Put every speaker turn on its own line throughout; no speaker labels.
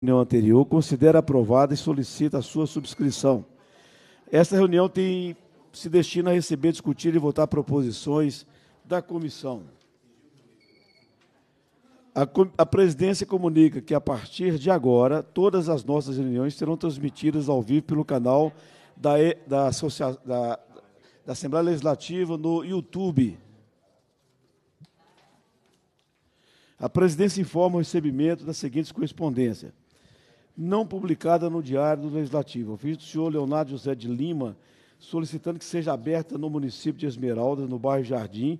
reunião anterior, considera aprovada e solicita a sua subscrição. Esta reunião tem se destina a receber, discutir e votar proposições da comissão. A, a presidência comunica que, a partir de agora, todas as nossas reuniões serão transmitidas ao vivo pelo canal da, da, da, da Assembleia Legislativa no YouTube. A presidência informa o recebimento das seguintes correspondências não publicada no Diário do Legislativo. Ofício do senhor Leonardo José de Lima, solicitando que seja aberta no município de Esmeraldas, no bairro Jardim,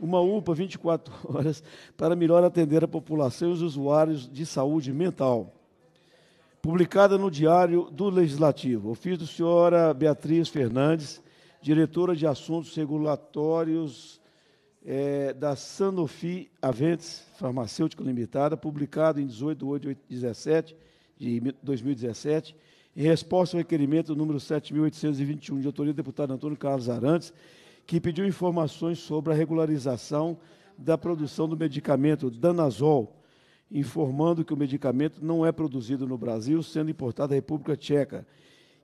uma UPA 24 horas para melhor atender a população e os usuários de saúde mental. Publicada no Diário do Legislativo. Ofício do senhora Beatriz Fernandes, diretora de Assuntos Regulatórios é, da Sanofi Aventes, Farmacêutica Limitada, publicado em 18 de 8 de 17 de 2017, em resposta ao requerimento número 7.821, de autoria do deputado Antônio Carlos Arantes, que pediu informações sobre a regularização da produção do medicamento Danazol, informando que o medicamento não é produzido no Brasil, sendo importado da República Tcheca,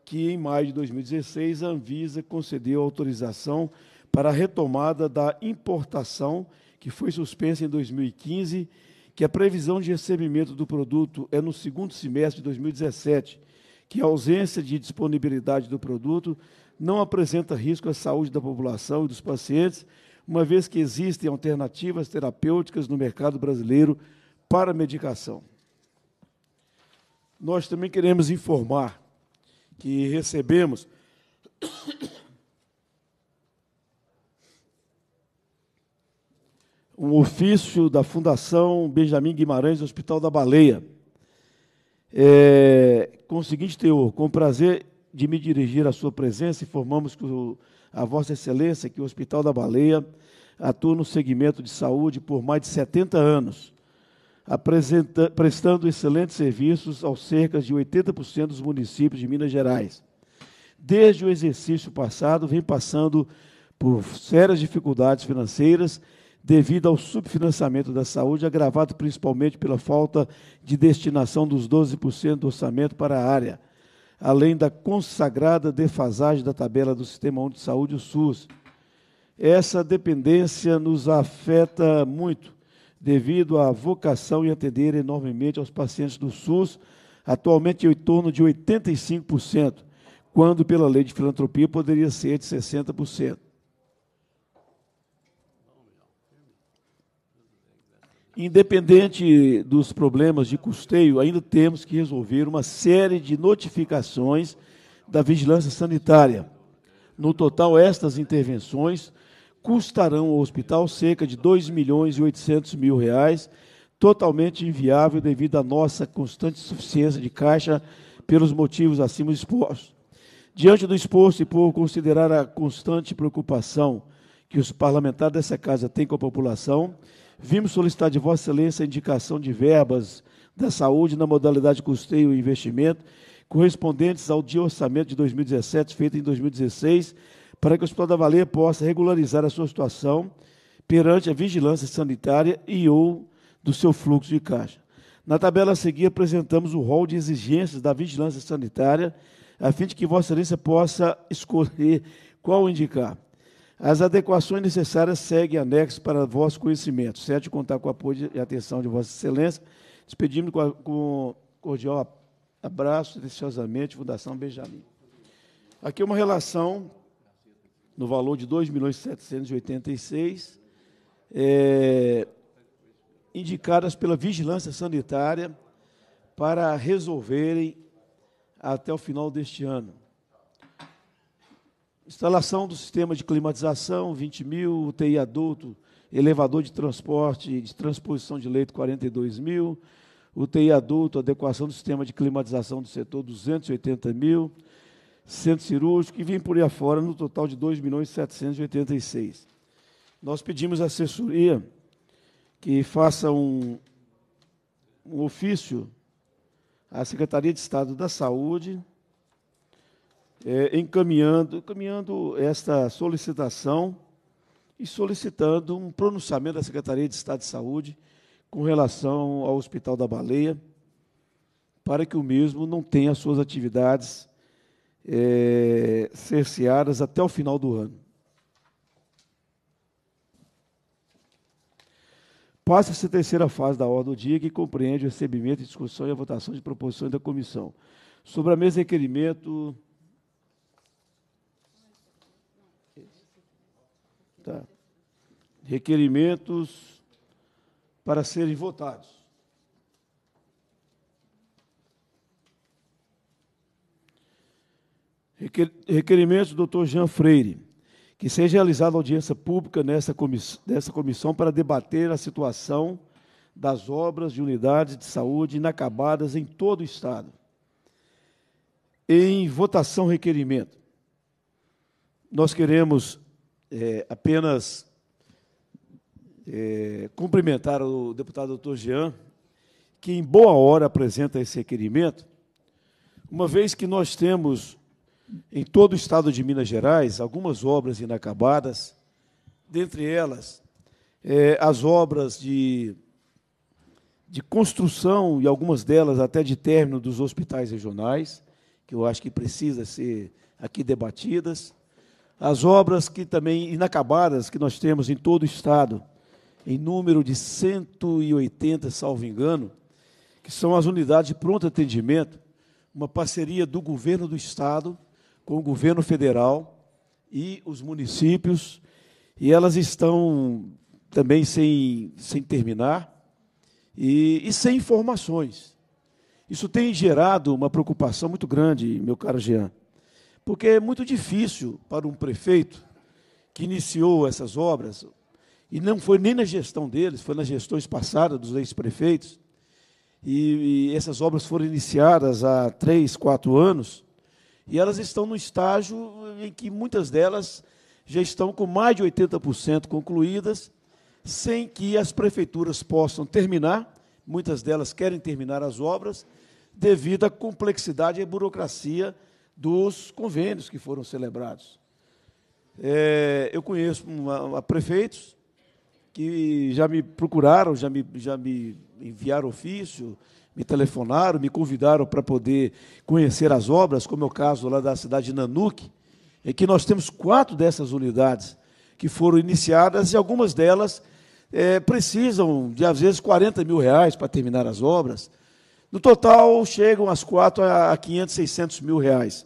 que em maio de 2016 a Anvisa concedeu autorização para a retomada da importação, que foi suspensa em 2015 que a previsão de recebimento do produto é no segundo semestre de 2017, que a ausência de disponibilidade do produto não apresenta risco à saúde da população e dos pacientes, uma vez que existem alternativas terapêuticas no mercado brasileiro para medicação. Nós também queremos informar que recebemos um ofício da Fundação Benjamin Guimarães do Hospital da Baleia. É, com o seguinte teor, com prazer de me dirigir à sua presença, informamos que o, a Vossa Excelência que o Hospital da Baleia atua no segmento de saúde por mais de 70 anos, prestando excelentes serviços aos cerca de 80% dos municípios de Minas Gerais. Desde o exercício passado, vem passando por sérias dificuldades financeiras devido ao subfinanciamento da saúde, agravado principalmente pela falta de destinação dos 12% do orçamento para a área, além da consagrada defasagem da tabela do Sistema Único de Saúde, o SUS. Essa dependência nos afeta muito, devido à vocação em atender enormemente aos pacientes do SUS, atualmente em torno de 85%, quando pela lei de filantropia poderia ser de 60%. Independente dos problemas de custeio, ainda temos que resolver uma série de notificações da vigilância sanitária. No total, estas intervenções custarão ao hospital cerca de 2 milhões e 800 mil reais, totalmente inviável devido à nossa constante insuficiência de caixa pelos motivos acima expostos. Diante do exposto e por considerar a constante preocupação que os parlamentares dessa casa têm com a população, vimos solicitar de Vossa Excelência a indicação de verbas da saúde na modalidade custeio e investimento correspondentes ao dia orçamento de 2017, feito em 2016, para que o Hospital da Baleia possa regularizar a sua situação perante a vigilância sanitária e ou do seu fluxo de caixa. Na tabela a seguir, apresentamos o rol de exigências da vigilância sanitária, a fim de que Vossa Excelência possa escolher qual indicar. As adequações necessárias seguem anexo para vosso conhecimento. Sete, contar com o apoio e atenção de Vossa Excelência. Despedimos com, com cordial abraço, atenciosamente, Fundação Benjamin. Aqui é uma relação no valor de 2 milhões é, indicadas pela Vigilância Sanitária para resolverem até o final deste ano instalação do sistema de climatização, 20 mil, UTI adulto, elevador de transporte, de transposição de leito, 42 mil, UTI adulto, adequação do sistema de climatização do setor, 280 mil, centro cirúrgico, e vim por aí afora, no total de 2 milhões e 786. Nós pedimos à assessoria que faça um, um ofício à Secretaria de Estado da Saúde, é, encaminhando, encaminhando esta solicitação e solicitando um pronunciamento da Secretaria de Estado de Saúde com relação ao Hospital da Baleia, para que o mesmo não tenha suas atividades é, cerceadas até o final do ano. Passa-se a terceira fase da ordem do dia, que compreende o recebimento, discussão e a votação de proposições da comissão. Sobre a mesa de requerimento Tá. Requerimentos para serem votados. Requerimentos do Dr. Jean Freire, que seja realizada audiência pública nessa comissão, dessa comissão para debater a situação das obras de unidades de saúde inacabadas em todo o Estado. Em votação, requerimento. Nós queremos é, apenas é, cumprimentar o deputado doutor Jean, que em boa hora apresenta esse requerimento, uma vez que nós temos em todo o estado de Minas Gerais algumas obras inacabadas, dentre elas é, as obras de, de construção, e algumas delas até de término dos hospitais regionais, que eu acho que precisa ser aqui debatidas, as obras que também inacabadas que nós temos em todo o estado, em número de 180, salvo engano, que são as unidades de pronto atendimento, uma parceria do governo do estado com o governo federal e os municípios, e elas estão também sem, sem terminar e, e sem informações. Isso tem gerado uma preocupação muito grande, meu caro Jean porque é muito difícil para um prefeito que iniciou essas obras, e não foi nem na gestão deles, foi nas gestões passadas dos ex-prefeitos, e, e essas obras foram iniciadas há três, quatro anos, e elas estão no estágio em que muitas delas já estão com mais de 80% concluídas, sem que as prefeituras possam terminar. Muitas delas querem terminar as obras, devido à complexidade e à burocracia dos convênios que foram celebrados. É, eu conheço uma, uma prefeitos que já me procuraram, já me, já me enviaram ofício, me telefonaram, me convidaram para poder conhecer as obras, como é o caso lá da cidade de Nanuque, em que nós temos quatro dessas unidades que foram iniciadas e algumas delas é, precisam de, às vezes, 40 mil reais para terminar as obras. No total, chegam as quatro a 500, 600 mil reais.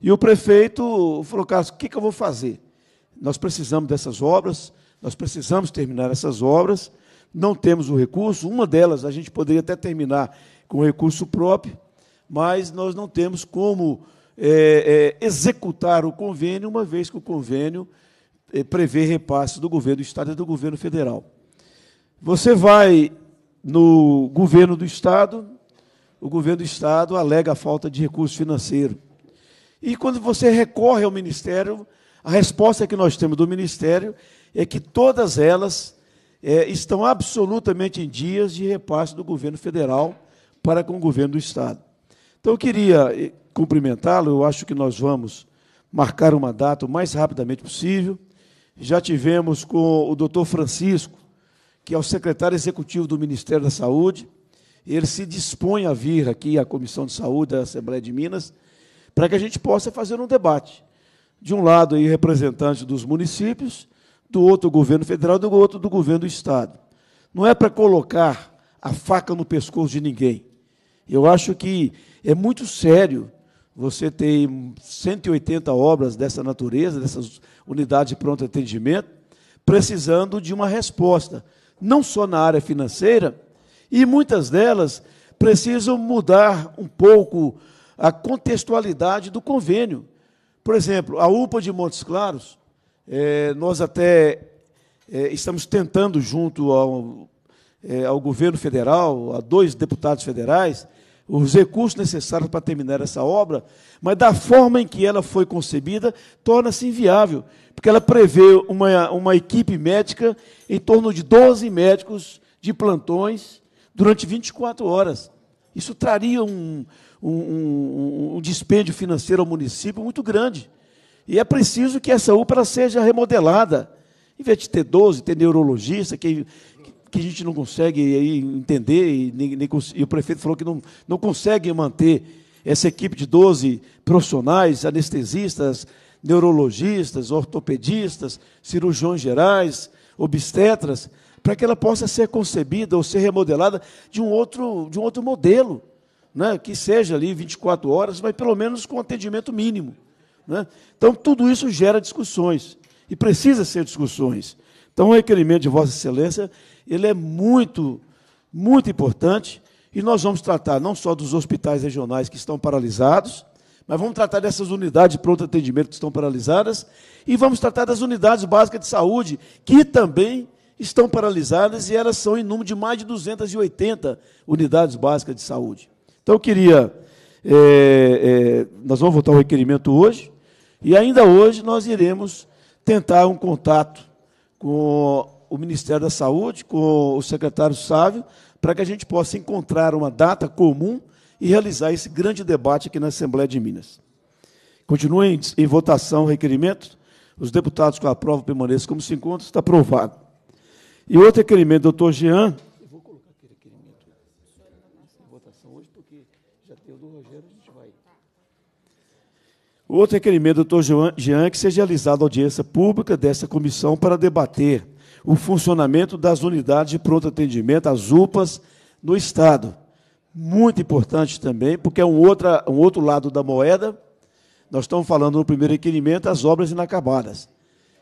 E o prefeito falou, Carlos, o que, que eu vou fazer? Nós precisamos dessas obras, nós precisamos terminar essas obras, não temos o recurso, uma delas a gente poderia até terminar com recurso próprio, mas nós não temos como é, é, executar o convênio, uma vez que o convênio é, prevê repasse do governo do Estado e do governo federal. Você vai no governo do Estado, o governo do Estado alega a falta de recurso financeiro. E quando você recorre ao Ministério, a resposta que nós temos do Ministério é que todas elas é, estão absolutamente em dias de repasse do governo federal para com o governo do Estado. Então, eu queria eh, cumprimentá-lo, eu acho que nós vamos marcar uma data o mais rapidamente possível. Já tivemos com o doutor Francisco, que é o secretário executivo do Ministério da Saúde, ele se dispõe a vir aqui à Comissão de Saúde da Assembleia de Minas, para que a gente possa fazer um debate. De um lado, aí, representante dos municípios, do outro, o governo federal, do outro, do governo do Estado. Não é para colocar a faca no pescoço de ninguém. Eu acho que é muito sério você ter 180 obras dessa natureza, dessas unidades de pronto atendimento, precisando de uma resposta, não só na área financeira, e muitas delas precisam mudar um pouco a contextualidade do convênio. Por exemplo, a UPA de Montes Claros, é, nós até é, estamos tentando, junto ao, é, ao governo federal, a dois deputados federais, os recursos necessários para terminar essa obra, mas da forma em que ela foi concebida, torna-se inviável, porque ela prevê uma, uma equipe médica em torno de 12 médicos de plantões durante 24 horas. Isso traria um, um, um, um dispêndio financeiro ao município muito grande. E é preciso que essa UPA seja remodelada. Em vez de ter 12, ter neurologista, que, que a gente não consegue aí, entender, e, nem, nem, e o prefeito falou que não, não consegue manter essa equipe de 12 profissionais, anestesistas, neurologistas, ortopedistas, cirurgiões gerais, obstetras, para que ela possa ser concebida ou ser remodelada de um outro, de um outro modelo, né? que seja ali 24 horas, mas pelo menos com atendimento mínimo. Né? Então, tudo isso gera discussões, e precisa ser discussões. Então, o requerimento de Vossa Excelência ele é muito, muito importante, e nós vamos tratar não só dos hospitais regionais que estão paralisados, mas vamos tratar dessas unidades de pronto atendimento que estão paralisadas e vamos tratar das unidades básicas de saúde que também estão paralisadas e elas são em número de mais de 280 unidades básicas de saúde. Então, eu queria. É, é, nós vamos votar o requerimento hoje, e ainda hoje nós iremos tentar um contato com o Ministério da Saúde, com o secretário Sávio, para que a gente possa encontrar uma data comum e realizar esse grande debate aqui na Assembleia de Minas. Continuem em, em votação o requerimento. Os deputados que aprovam permaneçam como se encontram. Está aprovado. E outro requerimento, doutor Jean. Eu vou colocar aquele requerimento em votação hoje, porque já tem o do Rogério, a gente vai. outro requerimento, doutor Jean, é que seja realizada audiência pública dessa comissão para debater o funcionamento das unidades de pronto atendimento, as UPAs, no Estado. Muito importante também, porque é um, outra, um outro lado da moeda. Nós estamos falando no primeiro requerimento as obras inacabadas.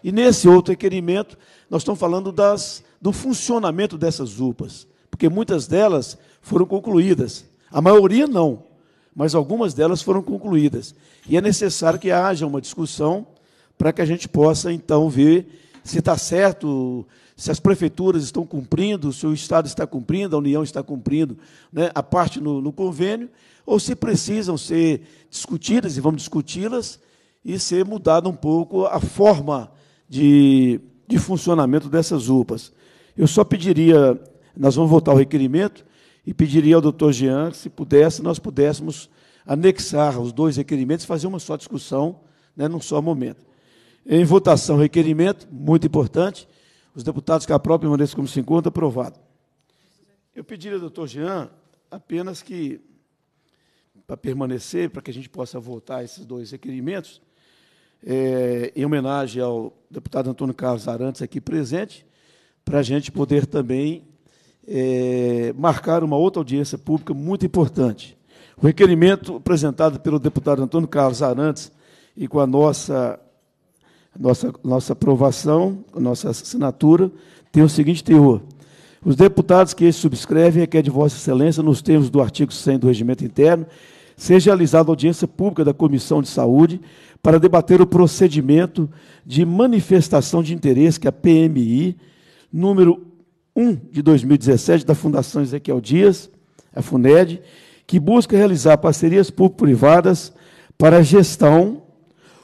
E nesse outro requerimento, nós estamos falando das do funcionamento dessas UPAs, porque muitas delas foram concluídas, a maioria não, mas algumas delas foram concluídas. E é necessário que haja uma discussão para que a gente possa, então, ver se está certo, se as prefeituras estão cumprindo, se o Estado está cumprindo, a União está cumprindo né, a parte no, no convênio, ou se precisam ser discutidas, e vamos discuti-las, e ser mudada um pouco a forma de, de funcionamento dessas UPAs. Eu só pediria, nós vamos votar o requerimento, e pediria ao doutor Jean que, se pudesse, nós pudéssemos anexar os dois requerimentos e fazer uma só discussão, né, num só momento. Em votação, requerimento, muito importante. Os deputados que a própria permaneçam como se encontra, aprovado. Eu pediria ao doutor Jean apenas que, para permanecer, para que a gente possa votar esses dois requerimentos, é, em homenagem ao deputado Antônio Carlos Arantes aqui presente, para a gente poder também é, marcar uma outra audiência pública muito importante. O requerimento apresentado pelo deputado Antônio Carlos Arantes e com a nossa, nossa, nossa aprovação, nossa assinatura, tem o seguinte teor. Os deputados que subscrevem requerem é é de Vossa Excelência, nos termos do artigo 100 do Regimento Interno, seja realizada audiência pública da Comissão de Saúde para debater o procedimento de manifestação de interesse que a PMI número 1 de 2017 da Fundação Ezequiel Dias, a FUNED, que busca realizar parcerias público-privadas para gestão,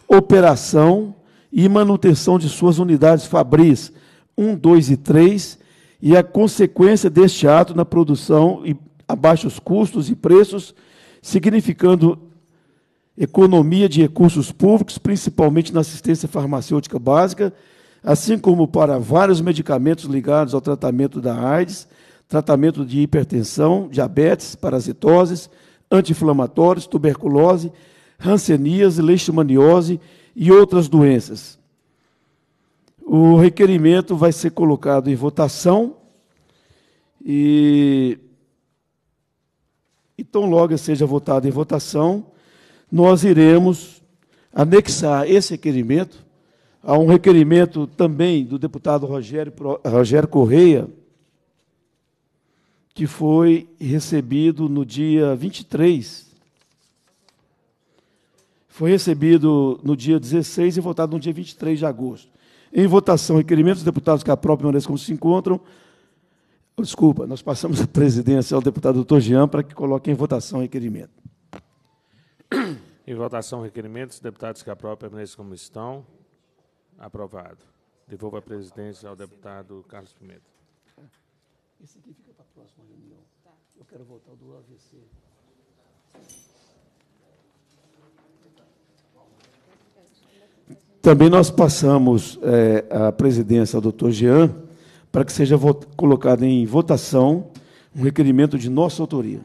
operação e manutenção de suas unidades fabris 1, 2 e 3 e a consequência deste ato na produção e a baixos custos e preços, significando economia de recursos públicos, principalmente na assistência farmacêutica básica, assim como para vários medicamentos ligados ao tratamento da AIDS, tratamento de hipertensão, diabetes, parasitoses, anti-inflamatórios, tuberculose, ranceníase, leishmaniose e outras doenças. O requerimento vai ser colocado em votação e, e tão logo seja votado em votação, nós iremos anexar esse requerimento Há um requerimento também do deputado Rogério, Rogério Correia, que foi recebido no dia 23. Foi recebido no dia 16 e votado no dia 23 de agosto. Em votação, requerimento dos deputados que a própria e como se encontram. Desculpa, nós passamos a presidência ao deputado doutor Jean para que coloque em votação o requerimento.
Em votação, requerimentos, deputados que própria permaneçam como estão. Aprovado. Devolvo a presidência ao deputado Carlos Pimenta.
aqui fica para a próxima reunião. Tá. Eu quero voltar do AVC. Também nós passamos é, a presidência ao doutor Jean para que seja colocado em votação um requerimento de nossa autoria.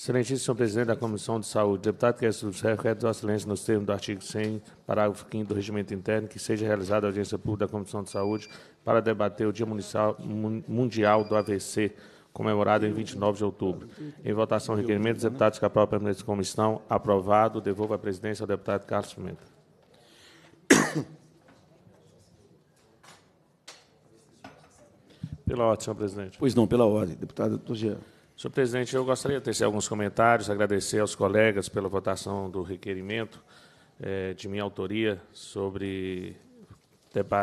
Excelentíssimo senhor presidente da Comissão de Saúde, deputado que reto Vossa silêncio nos termos do artigo 100, parágrafo 5 do Regimento Interno, que seja realizada a audiência pública da Comissão de Saúde para debater o Dia Mundial do AVC, comemorado em 29 de outubro. Em votação, requerimento dos deputados que aprovam a permanência da comissão. Aprovado. Devolvo a presidência ao deputado Carlos Pimenta. Pela ordem, senhor presidente. Pois
não, pela ordem. Deputado doutor Jean.
Senhor presidente, eu gostaria de tecer alguns comentários, agradecer aos colegas pela votação do requerimento eh, de minha autoria sobre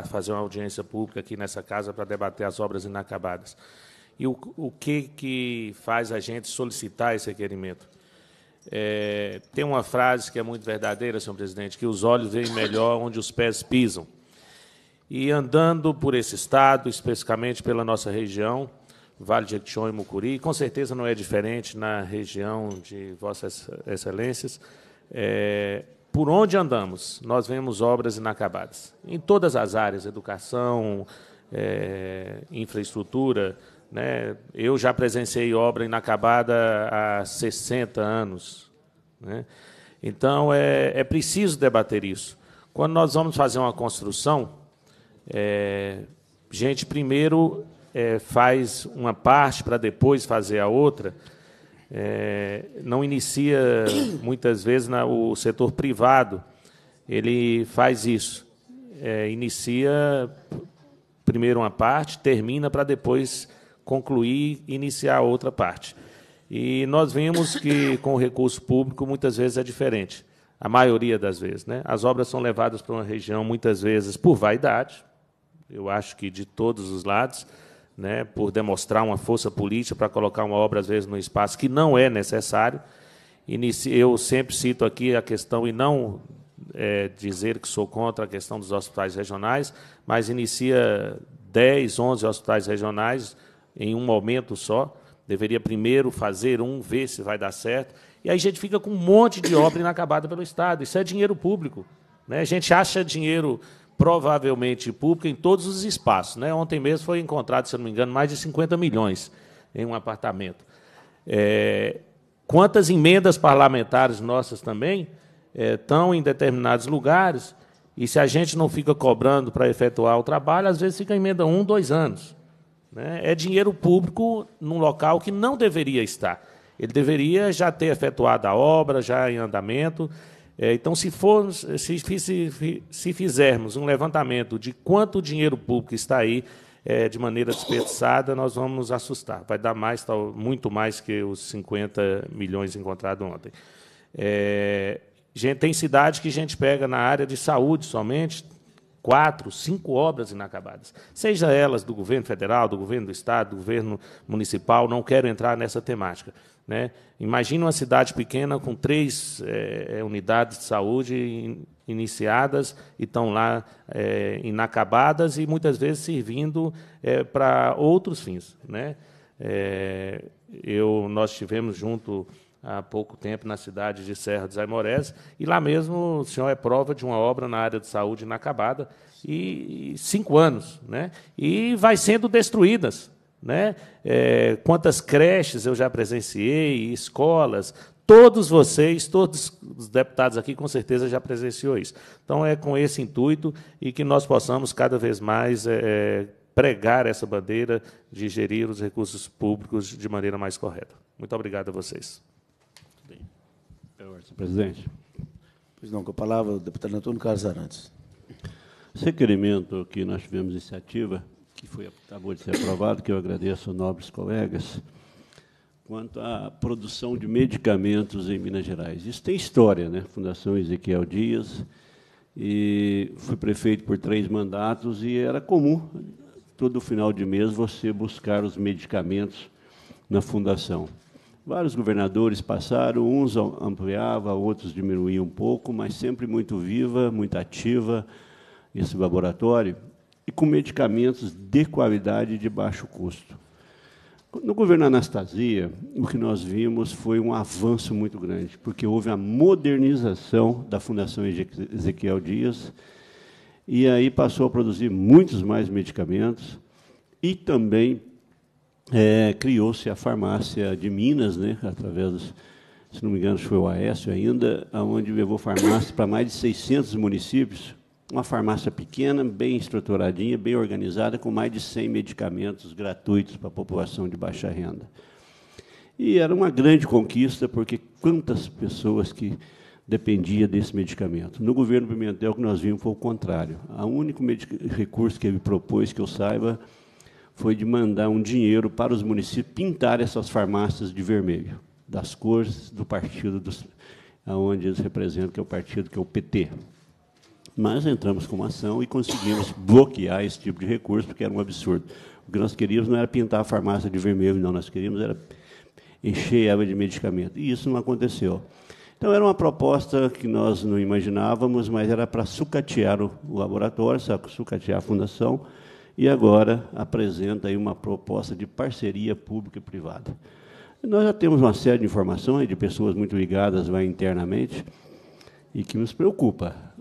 fazer uma audiência pública aqui nessa casa para debater as obras inacabadas. E o, o que, que faz a gente solicitar esse requerimento? É, tem uma frase que é muito verdadeira, senhor presidente, que os olhos veem melhor onde os pés pisam. E andando por esse estado, especificamente pela nossa região, Vale de Jequitinhonha e Mucuri, com certeza não é diferente na região de Vossas Excelências. É, por onde andamos, nós vemos obras inacabadas, em todas as áreas, educação, é, infraestrutura. Né? Eu já presenciei obra inacabada há 60 anos. Né? Então, é, é preciso debater isso. Quando nós vamos fazer uma construção, é, gente, primeiro é, faz uma parte para depois fazer a outra, é, não inicia muitas vezes na, o setor privado, ele faz isso. É, inicia primeiro uma parte, termina para depois concluir e iniciar a outra parte. E nós vimos que com o recurso público muitas vezes é diferente, a maioria das vezes. Né? As obras são levadas para uma região muitas vezes por vaidade, eu acho que de todos os lados, né, por demonstrar uma força política para colocar uma obra, às vezes, no espaço que não é necessário. Eu sempre cito aqui a questão, e não é, dizer que sou contra a questão dos hospitais regionais, mas inicia 10, 11 hospitais regionais em um momento só. Deveria primeiro fazer um, ver se vai dar certo. E aí a gente fica com um monte de obra inacabada pelo Estado. Isso é dinheiro público. Né? A gente acha dinheiro provavelmente pública em todos os espaços. Né? Ontem mesmo foi encontrado, se não me engano, mais de 50 milhões em um apartamento. É, quantas emendas parlamentares nossas também é, estão em determinados lugares, e se a gente não fica cobrando para efetuar o trabalho, às vezes fica emenda um, dois anos. Né? É dinheiro público num local que não deveria estar. Ele deveria já ter efetuado a obra, já em andamento, é, então, se, for, se, se, se, fizermos um levantamento de quanto dinheiro público está aí é, de maneira desperdiçada, nós vamos nos assustar. Vai dar mais, tal, muito mais que os 50 milhões encontrados ontem. É, gente, tem cidade que a gente pega na área de saúde somente quatro, cinco obras inacabadas, seja elas do governo federal, do governo do estado, do governo municipal, não quero entrar nessa temática. Né? Imagina uma cidade pequena com três é, unidades de saúde iniciadas e estão lá é, inacabadas e muitas vezes servindo é, para outros fins. Né? eu, nós tivemos junto há pouco tempo na cidade de Serra dos Aimorés, e lá mesmo o senhor é prova de uma obra na área de saúde inacabada, e cinco anos, né? e vai sendo destruídas né? É, quantas creches eu já presenciei, escolas, todos vocês, todos os deputados aqui, com certeza já presenciou isso. Então, é com esse intuito e que nós possamos cada vez mais é, é pregar essa bandeira de gerir os recursos públicos de maneira mais correta.
Muito obrigado a vocês. É, presidente. Pois não, com a palavra o deputado Antônio Carlos Arantes. Esse requerimento que nós tivemos iniciativa que foi, acabou de ser aprovado, que eu agradeço aos nobres colegas, quanto à produção de medicamentos em Minas Gerais. Isso tem história, né? Fundação Ezequiel Dias, e fui prefeito por três mandatos e era comum, todo final de mês, você buscar os medicamentos na fundação. Vários governadores passaram, uns ampliava, outros diminuíam um pouco, mas sempre muito viva, muito ativa esse laboratório e com medicamentos de qualidade e de baixo custo. No governo Anastasia, o que nós vimos foi um avanço muito grande, porque houve a modernização da Fundação Ezequiel Dias, e aí passou a produzir muitos mais medicamentos, e também é, criou-se a farmácia de Minas, né, através dos, se não me engano, foi o Aécio ainda, onde levou farmácia para mais de 600 municípios, uma farmácia pequena, bem estruturadinha, bem organizada, com mais de 100 medicamentos gratuitos para a população de baixa renda. E era uma grande conquista, porque quantas pessoas que dependia desse medicamento. No governo Pimentel, o que nós vimos foi o contrário. O único recurso que ele propôs, que eu saiba, foi de mandar um dinheiro para os municípios pintar essas farmácias de vermelho, das cores do partido dos, onde eles representam, que é o partido que é o PT. Mas entramos com uma ação e conseguimos bloquear esse tipo de recurso, porque era um absurdo. O que nós queríamos não era pintar a farmácia de vermelho, não. Nós queríamos era encher ela de medicamento. E isso não aconteceu. Então, era uma proposta que nós não imaginávamos, mas era para sucatear o, laboratório, sucatear a fundação, e agora apresenta aí uma proposta de parceria pública e privada. nós já temos uma série de informações de pessoas muito ligadas lá internamente e que nos preocupa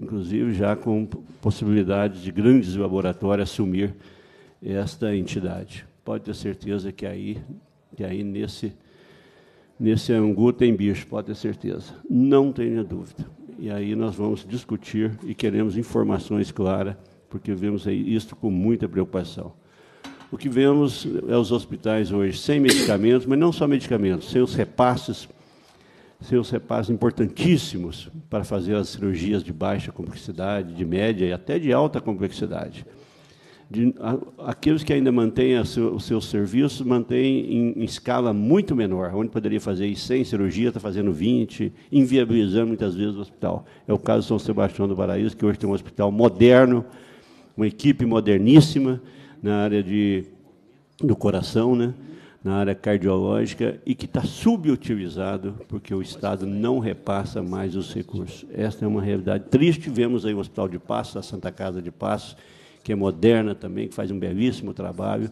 inclusive já com possibilidade de grandes laboratórios assumir esta entidade. Pode ter certeza que aí, que aí nesse, nesse angu tem bicho, pode ter certeza. Não tenha dúvida. E aí nós vamos discutir e queremos informações claras, porque vemos aí isto com muita preocupação. O que vemos é os hospitais hoje sem medicamentos, mas não só medicamentos, sem os repasses seus repassos importantíssimos para fazer as cirurgias de baixa complexidade, de média e até de alta complexidade. De, a, aqueles que ainda mantêm os seus serviços, mantêm em, em, escala muito menor, onde poderia fazer 100 cirurgias, está fazendo 20, inviabilizando muitas vezes o hospital. É o caso de São Sebastião do Paraíso, que hoje tem um hospital moderno, uma equipe moderníssima na área de, do coração, né? na área cardiológica e que está subutilizado porque o Estado não repassa mais os recursos. Esta é uma realidade triste. Vemos aí o Hospital de Passos, a Santa Casa de Passos, que é moderna também, que faz um belíssimo trabalho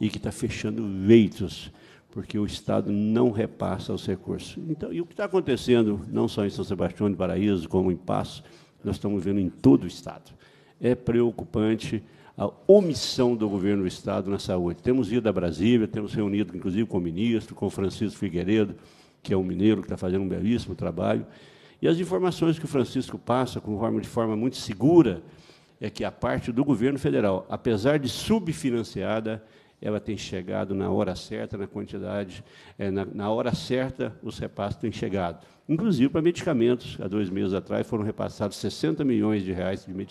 e que está fechando leitos porque o Estado não repassa os recursos. Então, e o que está acontecendo, não só em São Sebastião de Paraíso, como em Passos, nós estamos vendo em todo o Estado. É preocupante a omissão do governo do Estado na saúde. Temos ido a Brasília, temos reunido, inclusive, com o ministro, com o Francisco Figueiredo, que é um mineiro que está fazendo um belíssimo trabalho. E as informações que o Francisco passa, de forma muito segura, é que a parte do governo federal, apesar de subfinanciada, ela tem chegado na hora certa, na quantidade, é, na, na, hora certa, os repassos têm chegado. Inclusive para medicamentos, há dois meses atrás foram repassados 60 milhões de reais de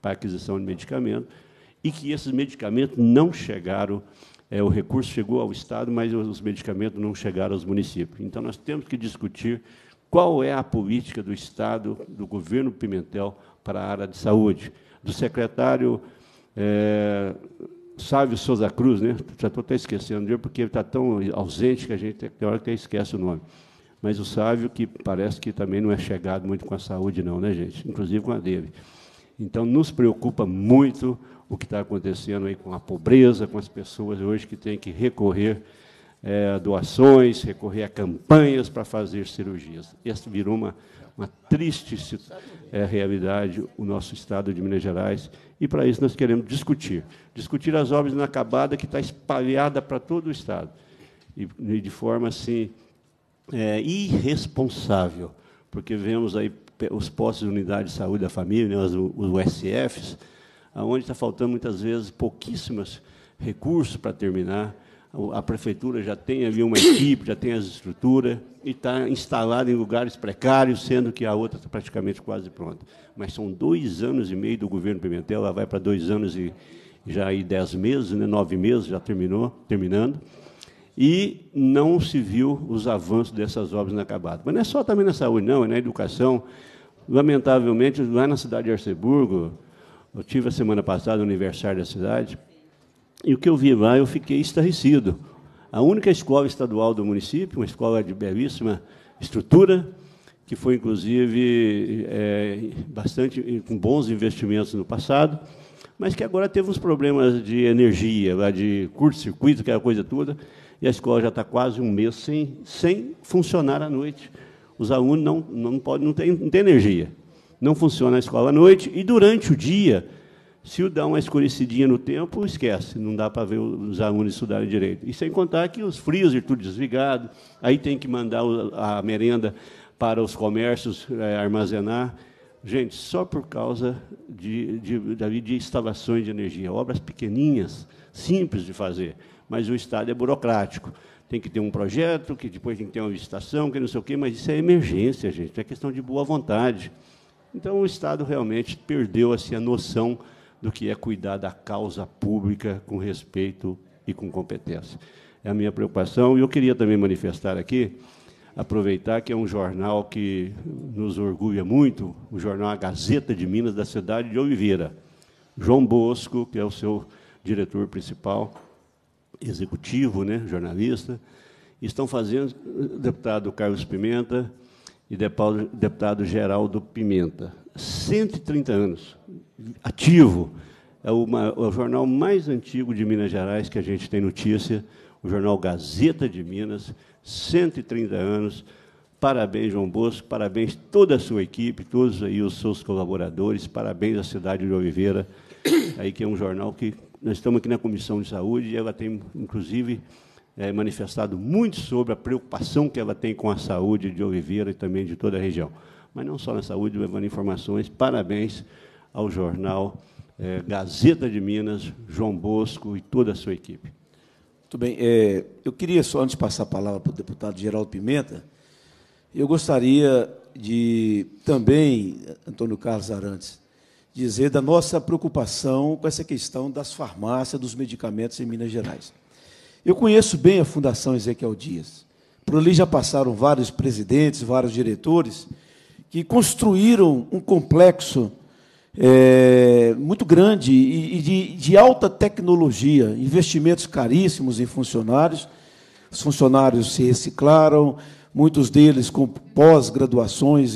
para aquisição de medicamento e que esses medicamentos não chegaram, é, o recurso chegou ao Estado, mas os medicamentos não chegaram aos municípios. Então, nós temos que discutir qual é a política do Estado, do governo Pimentel, para a área de saúde. Do secretário é, Sávio Souza Cruz, né? já estou até esquecendo dele, porque ele está tão ausente que a gente tem hora que até esquece o nome. Mas o Sávio, que parece que também não é chegado muito com a saúde, não, né, gente? Inclusive com a dele. Então, nos preocupa muito o que está acontecendo aí com a pobreza, com as pessoas hoje que têm que recorrer é, a doações, recorrer a campanhas para fazer cirurgias. Essa virou uma, uma triste é, realidade o nosso estado de Minas Gerais e para isso nós queremos discutir. Discutir as obras inacabadas que está espalhada para todo o estado e, e de forma assim é, irresponsável, porque vemos aí os postos de unidade de saúde da família, né, os, os USFs, onde está faltando muitas vezes pouquíssimos recursos para terminar. A prefeitura já tem ali uma equipe, já tem as estruturas, e está instalada em lugares precários, sendo que a outra está praticamente quase pronta. Mas são dois anos e meio do governo Pimentel, ela vai para dois anos e já aí dez meses, né, nove meses, já terminou, terminando e não se viu os avanços dessas obras inacabadas. Mas não é só também na saúde, não, é na educação. Lamentavelmente, lá na cidade de Arceburgo, eu tive a semana passada o aniversário da cidade e o que eu vi lá eu fiquei estarrecido. A única escola estadual do município, uma escola de belíssima estrutura, que foi inclusive é, bastante com bons investimentos no passado, mas que agora teve uns problemas de energia, lá de curto-circuito, aquela coisa toda, e a escola já está quase um mês sem, sem funcionar à noite. Os alunos não, não, podem, não, tem não têm energia não funciona a escola à noite, e durante o dia, se dá uma escurecidinha no tempo, esquece, não dá para ver os alunos estudarem direito. E sem contar que os e tudo desligado, aí tem que mandar a merenda para os comércios é, armazenar. Gente, só por causa de, de, de instalações de energia, obras pequenininhas, simples de fazer, mas o Estado é burocrático. Tem que ter um projeto, que depois tem que ter uma licitação, que não sei o quê, mas isso é emergência, gente, é questão de boa vontade. Então, o Estado realmente perdeu assim, a noção do que é cuidar da causa pública com respeito e com competência. É a minha preocupação. E eu queria também manifestar aqui, aproveitar que é um jornal que nos orgulha muito, o jornal A Gazeta de Minas, da cidade de Oliveira. João Bosco, que é o seu diretor principal, executivo, né, jornalista, estão fazendo, deputado Carlos Pimenta, e deputado Geraldo Pimenta. 130 anos, ativo. É, uma, é o jornal mais antigo de Minas Gerais que a gente tem notícia, o jornal Gazeta de Minas, 130 anos. Parabéns, João Bosco, parabéns toda a sua equipe, todos aí os seus colaboradores, parabéns à cidade de Oliveira, aí que é um jornal que nós estamos aqui na Comissão de Saúde e ela tem, inclusive, é, manifestado muito sobre a preocupação que ela tem com a saúde de Oliveira e também de toda a região. Mas não só na saúde, levando informações. Parabéns ao jornal é, Gazeta de Minas, João Bosco e toda a sua equipe. Muito bem. É, eu queria só, antes de passar a palavra
para o deputado Geraldo Pimenta, eu gostaria de também, Antônio Carlos Arantes, dizer da nossa preocupação com essa questão das farmácias, dos medicamentos em Minas Gerais. Eu conheço bem a Fundação Ezequiel Dias. Por ali já passaram vários presidentes, vários diretores, que construíram um complexo é, muito grande e, e de, de, alta tecnologia, investimentos caríssimos em funcionários. Os funcionários se reciclaram, muitos deles com pós-graduações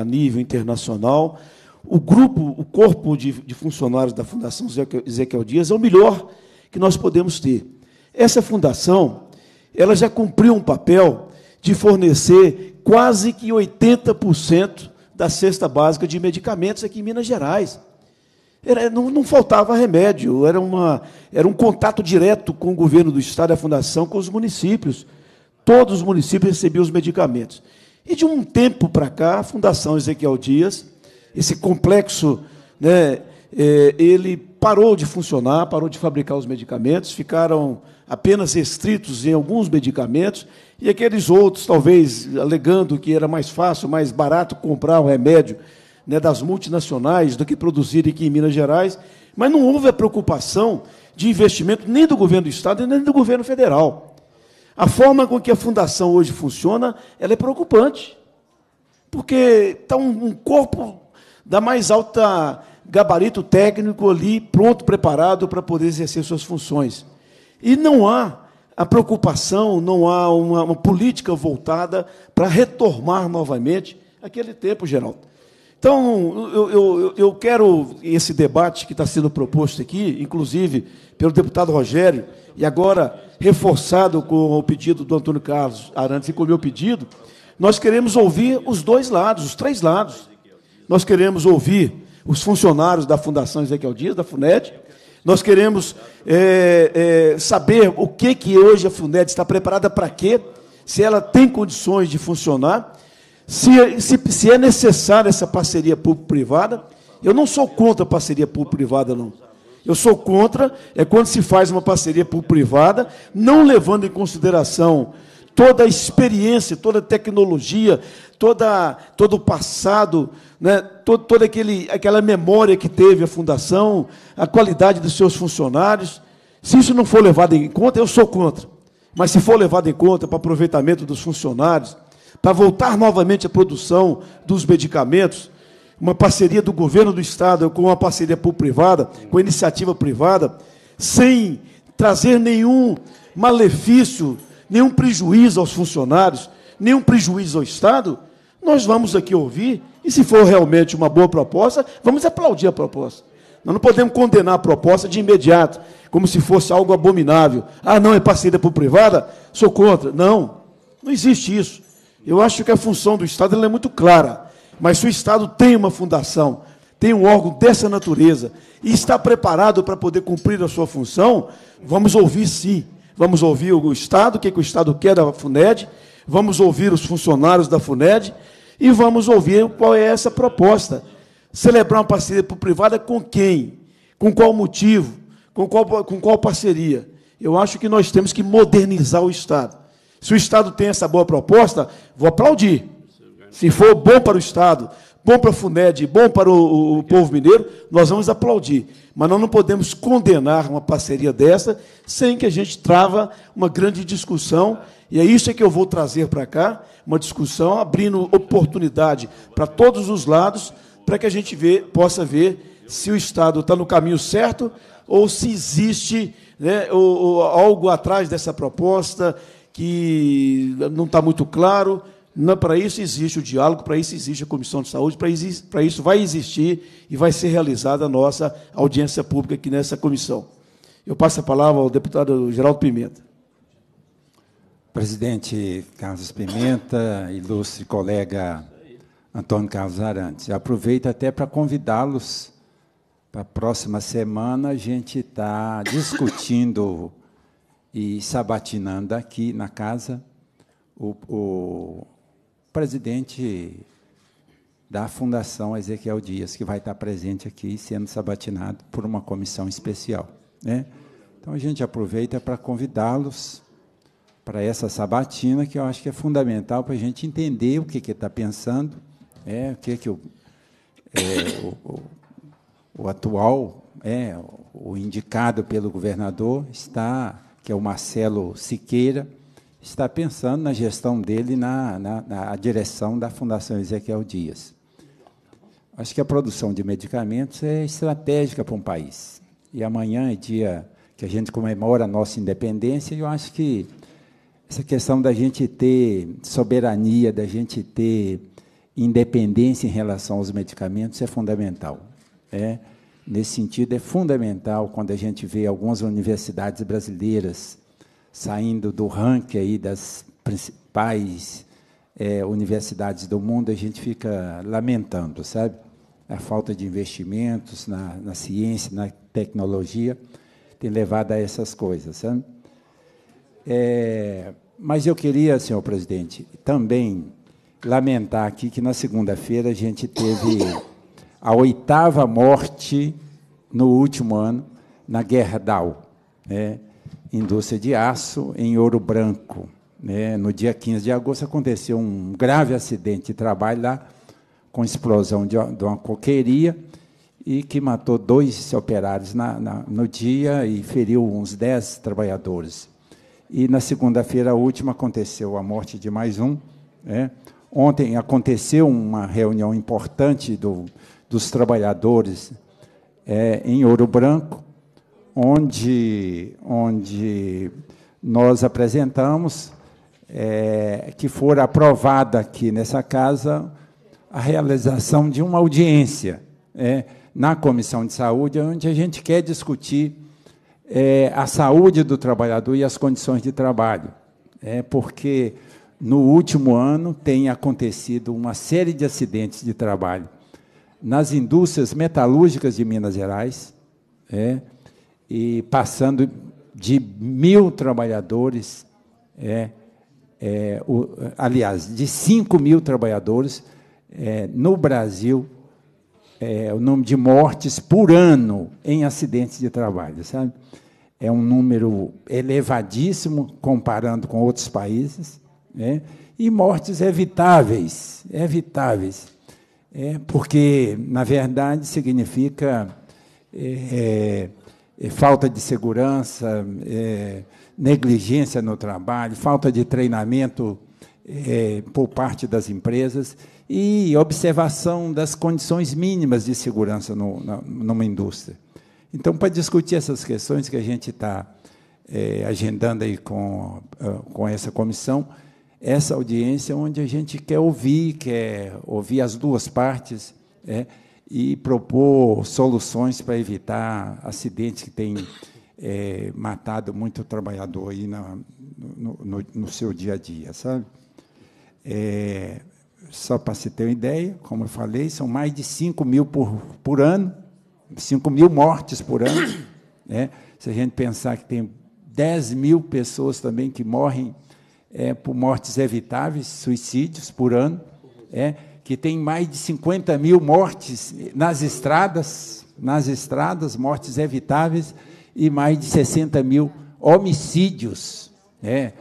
a nível internacional. O grupo, o corpo de, de funcionários da Fundação Ezequiel Dias é o melhor que nós podemos ter. Essa fundação, ela já cumpriu um papel de fornecer quase que 80% da cesta básica de medicamentos aqui em Minas Gerais. Era, não, não, faltava remédio, era, uma, era um contato direto com o governo do Estado, a Fundação, com os municípios. Todos os municípios recebiam os medicamentos. E de um tempo para cá, a Fundação Ezequiel Dias, esse complexo, né, é, ele parou de funcionar, parou de fabricar os medicamentos, ficaram apenas restritos em alguns medicamentos, e aqueles outros, talvez alegando que era mais fácil, mais barato comprar o remédio né, das multinacionais do que produzir aqui em Minas Gerais, mas não houve a preocupação de investimento nem do governo do Estado nem do governo federal. A forma com que a fundação hoje funciona ela é preocupante, porque está um, um corpo da mais alta gabarito técnico ali, pronto, preparado para poder exercer suas funções. E não há a preocupação, não há uma, uma política voltada para retomar novamente aquele tempo, Geraldo. Então, eu, eu, eu quero esse debate que está sendo proposto aqui, inclusive pelo deputado Rogério, e agora reforçado com o pedido do Antônio Carlos Arantes e com o meu pedido, nós queremos ouvir os dois lados, os três lados. Nós queremos ouvir os funcionários da Fundação Ezequiel Dias, da FUNED, nós queremos é, é, saber o que, que hoje a FUNED está preparada para quê, se ela tem condições de funcionar, se, se, se é necessária essa parceria público-privada. Eu não sou contra a parceria público-privada, não. Eu sou contra é quando se faz uma parceria público-privada, não levando em consideração toda a experiência, toda a tecnologia, toda, todo o passado né, todo, toda aquele, aquela memória que teve a fundação, a qualidade dos seus funcionários. Se isso não for levado em conta, eu sou contra. Mas se for levado em conta para aproveitamento dos funcionários, para voltar novamente à produção dos medicamentos, uma parceria do governo do Estado com uma parceria público-privada, com iniciativa privada, sem trazer nenhum malefício, nenhum prejuízo aos funcionários, nenhum prejuízo ao Estado, nós vamos aqui ouvir e se for realmente uma boa proposta, vamos aplaudir a proposta. Nós não podemos condenar a proposta de imediato, como se fosse algo abominável. Ah, não, é parceria por privada? Sou contra. Não, não existe isso. Eu acho que a função do Estado é muito clara. Mas se o Estado tem uma fundação, tem um órgão dessa natureza e está preparado para poder cumprir a sua função, vamos ouvir sim. Vamos ouvir o Estado, o que, é que o Estado quer da FUNED, vamos ouvir os funcionários da FUNED, e vamos ouvir qual é essa proposta. Celebrar uma parceria privada com quem? Com qual motivo? Com qual, com qual parceria? Eu acho que nós temos que modernizar o Estado. Se o Estado tem essa boa proposta, vou aplaudir. Se for bom para o Estado, bom para a FUNED, bom para o, o povo mineiro, nós vamos aplaudir. Mas nós não podemos condenar uma parceria dessa sem que a gente trava uma grande discussão. E é isso que eu vou trazer para cá, uma discussão abrindo oportunidade para todos os lados, para que a gente vê, possa ver se o Estado está no caminho certo ou se existe né, ou, ou algo atrás dessa proposta que não está muito claro para isso existe o diálogo, para isso existe a comissão de saúde, para isso, vai existir e vai ser realizada a nossa audiência pública aqui nessa comissão. Eu passo a palavra ao deputado Geraldo Pimenta.
Presidente Carlos Pimenta, ilustre colega Antônio Carlos Arantes, aproveito até para convidá-los para a próxima semana a gente está discutindo e sabatinando aqui na casa o, o, presidente da Fundação Ezequiel Dias, que vai estar presente aqui sendo sabatinado por uma comissão especial. Né? Então a gente aproveita para convidá-los para essa sabatina, que eu acho que é fundamental para a gente entender o que, que ele está pensando, né? o que, que o, é, o, o, o atual, é, o indicado pelo governador, está, que é o Marcelo Siqueira está pensando na gestão dele, na, na, na direção da Fundação Ezequiel Dias. Acho que a produção de medicamentos é estratégica para um país. E amanhã é dia que a gente comemora a nossa independência, e eu acho que essa questão da gente ter soberania, da gente ter independência em relação aos medicamentos é fundamental. É, nesse sentido, é fundamental quando a gente vê algumas universidades brasileiras saindo do ranking aí das principais é, universidades do mundo, a gente fica lamentando, sabe? A falta de investimentos na, na ciência, na tecnologia, tem levado a essas coisas, sabe? É, mas eu queria, senhor presidente, também lamentar aqui que na segunda-feira a gente teve a oitava morte no último ano na Guerra Dal, né? indústria de aço em Ouro Branco. Né? No dia 15 de agosto aconteceu um grave acidente de trabalho lá, com explosão de uma coqueria, e que matou dois operários na, na, no dia e feriu uns dez trabalhadores. E na segunda-feira última aconteceu a morte de mais um. Né? Ontem aconteceu uma reunião importante do, dos trabalhadores é, em Ouro Branco, onde, onde nós apresentamos, é, que for aprovada aqui nessa casa, a realização de uma audiência é, na Comissão de Saúde, onde a gente quer discutir é, a saúde do trabalhador e as condições de trabalho. É, porque no último ano tem acontecido uma série de acidentes de trabalho nas indústrias metalúrgicas de Minas Gerais, é, e passando de mil trabalhadores, é, é, o, aliás, de 5 mil trabalhadores é, no Brasil, é, o número de mortes por ano em acidentes de trabalho, sabe? É um número elevadíssimo comparando com outros países, né? e mortes evitáveis, evitáveis, é, porque na verdade significa é, é é, falta de segurança, é, negligência no trabalho, falta de treinamento é, por parte das empresas e observação das condições mínimas de segurança no, na, numa indústria. Então, para discutir essas questões que a gente está é, agendando aí com, é, com essa comissão, essa audiência é onde a gente quer ouvir, quer ouvir as duas partes, é, e propor soluções para evitar acidentes que têm é, matado muito trabalhador aí na, no, no, no, seu dia a dia, sabe? É, só para se ter uma ideia, como eu falei, são mais de 5 mil por, por ano, 5 mil mortes por ano. Né? Se a gente pensar que tem 10 mil pessoas também que morrem é, por mortes evitáveis, suicídios por ano, é, que tem mais de 50 mil mortes nas estradas, nas estradas, mortes evitáveis, e mais de 60 mil homicídios, né?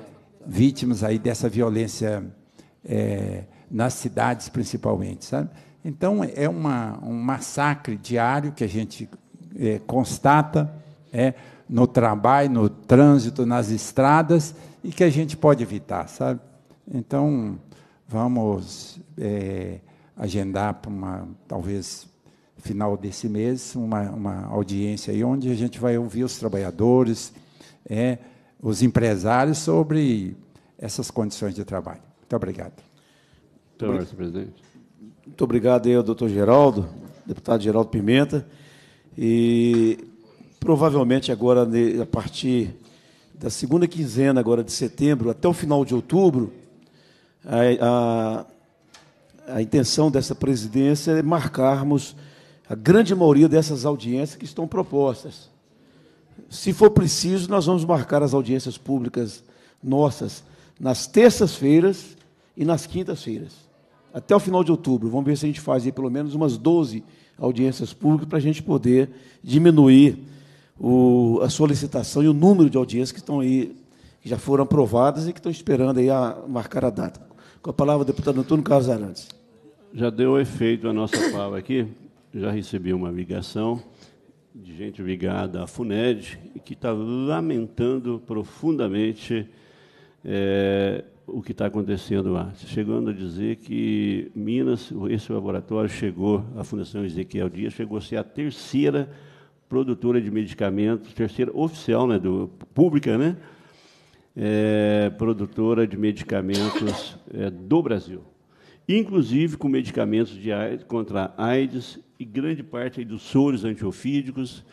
vítimas aí dessa violência é, nas cidades principalmente, sabe? Então é uma, um massacre diário que a gente é, constata é, no trabalho, no trânsito, nas estradas e que a gente pode evitar, sabe? Então Vamos é, agendar para uma, talvez, final desse mês, uma, uma audiência aí onde a gente vai ouvir os trabalhadores, é, os empresários sobre essas condições de trabalho. Muito obrigado.
Muito obrigado,
presidente.
Muito
obrigado aí ao doutor Geraldo, deputado Geraldo Pimenta. E provavelmente agora, a partir da segunda quinzena agora de setembro até o final de outubro, a, a, a intenção dessa presidência é marcarmos a grande maioria dessas audiências que estão propostas. Se for preciso, nós vamos marcar as audiências públicas nossas nas terças-feiras e nas quintas-feiras, até o final de outubro. Vamos ver se a gente faz aí pelo menos umas 12 audiências públicas para a gente poder diminuir o, a solicitação e o número de audiências que estão aí, que já foram aprovadas e que estão esperando aí a marcar a data. Com a palavra, o deputado Antônio Carlos Arantes.
Já deu efeito a nossa fala aqui. Já recebi uma ligação de gente ligada à FUNED que está lamentando profundamente é, o que está acontecendo lá. Chegando a dizer que Minas, esse laboratório chegou, a Fundação Ezequiel Dias, chegou a ser a terceira produtora de medicamentos, terceira oficial, né, do, pública, né? é, produtora de medicamentos é, do Brasil, inclusive com medicamentos de, contra a AIDS e grande parte dos soros antiofídicos,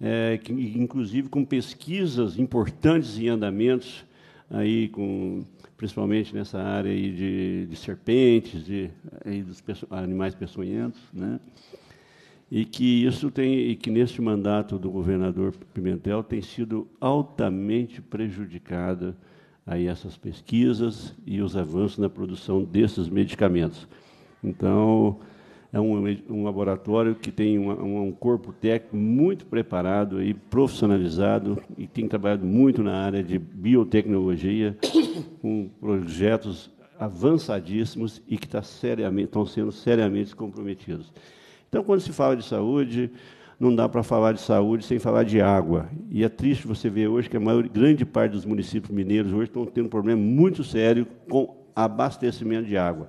é, que, inclusive com pesquisas importantes em andamentos, aí com, principalmente nessa área de, de, serpentes, de, dos animais peçonhentos, né? e que isso tem e que neste mandato do governador Pimentel tem sido altamente prejudicada aí essas pesquisas e os avanços na produção desses medicamentos. Então, é um, um laboratório que tem uma, um corpo técnico muito preparado e profissionalizado e tem trabalhado muito na área de biotecnologia, com projetos avançadíssimos e que tá seriamente, estão sendo seriamente comprometidos. Então, quando se fala de saúde, não dá para falar de saúde sem falar de água. E é triste você ver hoje que a maior, grande parte dos municípios mineiros hoje estão tendo um problema muito sério com abastecimento de água.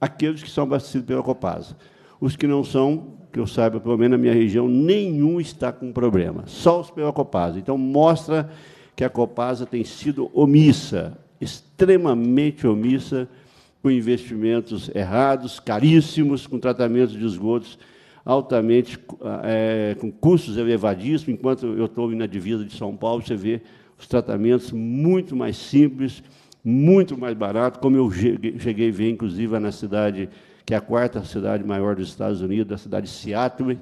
Aqueles que são abastecidos pela Copasa. Os que não são, que eu saiba, pelo menos na minha região, nenhum está com problema. Só os pela Copasa. Então, mostra que a Copasa tem sido omissa, extremamente omissa, com investimentos errados, caríssimos, com tratamentos de esgotos altamente, ah, é, com custos elevadíssimos, enquanto eu estou na divisa de São Paulo, você vê os tratamentos muito mais simples, muito mais barato, como eu cheguei a ver, inclusive, na cidade, que é a quarta cidade maior dos Estados Unidos, a cidade de Seattle,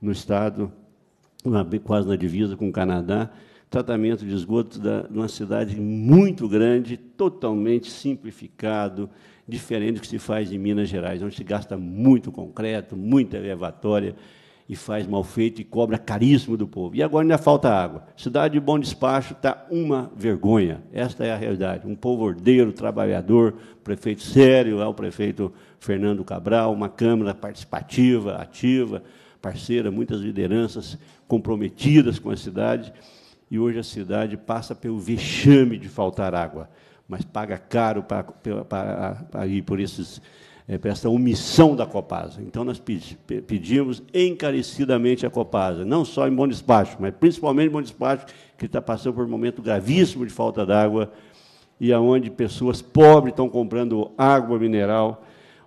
no estado, quase na divisa com o Canadá, tratamento de esgoto da, numa cidade muito grande, totalmente simplificado, diferente do que se faz em Minas Gerais, onde se gasta muito concreto, muita elevatória, e faz mal feito e cobra caríssimo do povo. E agora ainda falta água. Cidade de Bom Despacho está uma vergonha. Esta é a realidade. Um povo ordeiro, trabalhador, prefeito sério, lá é o prefeito Fernando Cabral, uma Câmara participativa, ativa, parceira, muitas lideranças comprometidas com a cidade e hoje a cidade passa pelo vexame de faltar água, mas paga caro para, para, para ir por esses é, essa omissão da Copasa. Então, nós pedimos encarecidamente a Copasa, não só em Bom Despacho, mas principalmente em Bom Despacho, que está passando por um momento gravíssimo de falta d'água e aonde pessoas pobres estão comprando água mineral